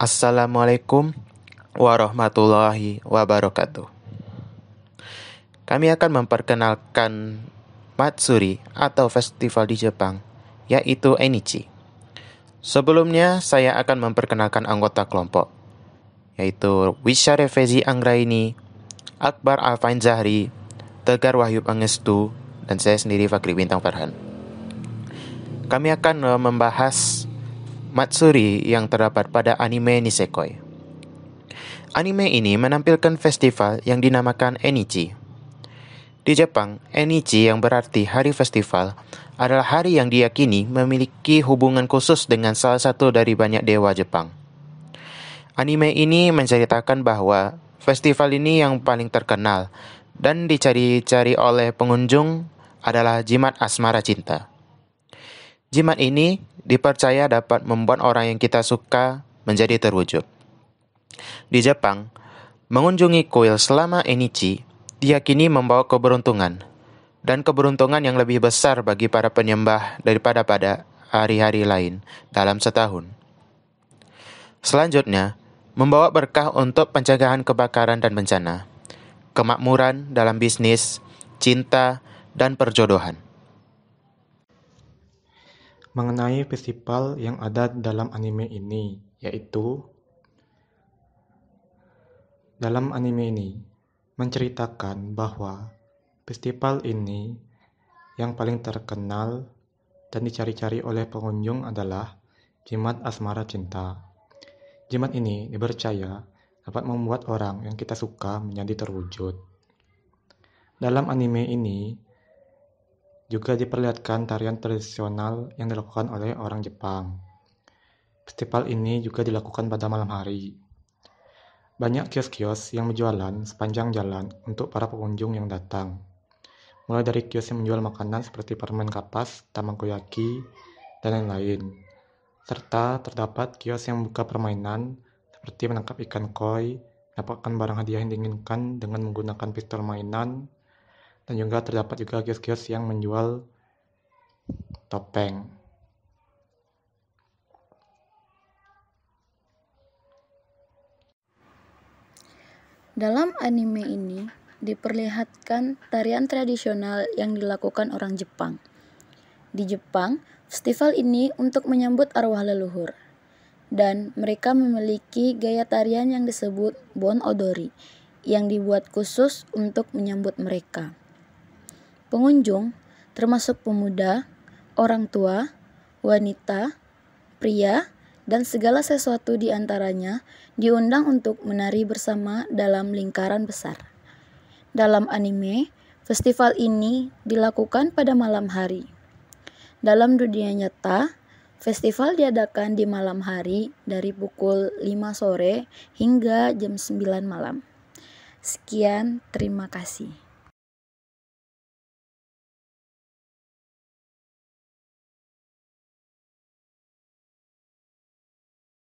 Assalamualaikum warahmatullahi wabarakatuh. Kami akan memperkenalkan Matsuri atau festival di Jepang, yaitu Enichi. Sebelumnya, saya akan memperkenalkan anggota kelompok, yaitu Wishare Fezi Anggraini, Akbar Alfain Zahri, Tegar Wahyu Pangestu, dan saya sendiri Fakri Bintang Farhan. Kami akan eh, membahas Matsuri yang terdapat pada anime Nisekoi. Anime ini menampilkan festival yang dinamakan Enichi. Di Jepang, Enichi yang berarti hari festival adalah hari yang diyakini memiliki hubungan khusus dengan salah satu dari banyak dewa Jepang. Anime ini menceritakan bahwa festival ini yang paling terkenal dan dicari-cari oleh pengunjung adalah jimat asmara cinta. Jimat ini dipercaya dapat membuat orang yang kita suka menjadi terwujud. Di Jepang, mengunjungi kuil selama Enichi diyakini membawa keberuntungan dan keberuntungan yang lebih besar bagi para penyembah daripada pada hari-hari lain dalam setahun. Selanjutnya, membawa berkah untuk pencegahan kebakaran dan bencana, kemakmuran dalam bisnis, cinta, dan perjodohan mengenai festival yang ada dalam anime ini, yaitu dalam anime ini menceritakan bahwa festival ini yang paling terkenal dan dicari-cari oleh pengunjung adalah jimat asmara cinta. Jimat ini dipercaya dapat membuat orang yang kita suka menjadi terwujud. Dalam anime ini, juga diperlihatkan tarian tradisional yang dilakukan oleh orang Jepang. Festival ini juga dilakukan pada malam hari. Banyak kios-kios yang berjualan sepanjang jalan untuk para pengunjung yang datang. Mulai dari kios yang menjual makanan seperti permen kapas, tamagoyaki, dan lain-lain. Serta terdapat kios yang membuka permainan seperti menangkap ikan koi, mendapatkan barang hadiah yang diinginkan dengan menggunakan pistol mainan, dan juga terdapat juga kios-kios yang menjual topeng. Dalam anime ini diperlihatkan tarian tradisional yang dilakukan orang Jepang. Di Jepang, festival ini untuk menyambut arwah leluhur dan mereka memiliki gaya tarian yang disebut bon odori yang dibuat khusus untuk menyambut mereka. Pengunjung, termasuk pemuda, orang tua, wanita, pria, dan segala sesuatu di antaranya diundang untuk menari bersama dalam lingkaran besar. Dalam anime, festival ini dilakukan pada malam hari. Dalam dunia nyata, festival diadakan di malam hari dari pukul 5 sore hingga jam 9 malam. Sekian, terima kasih.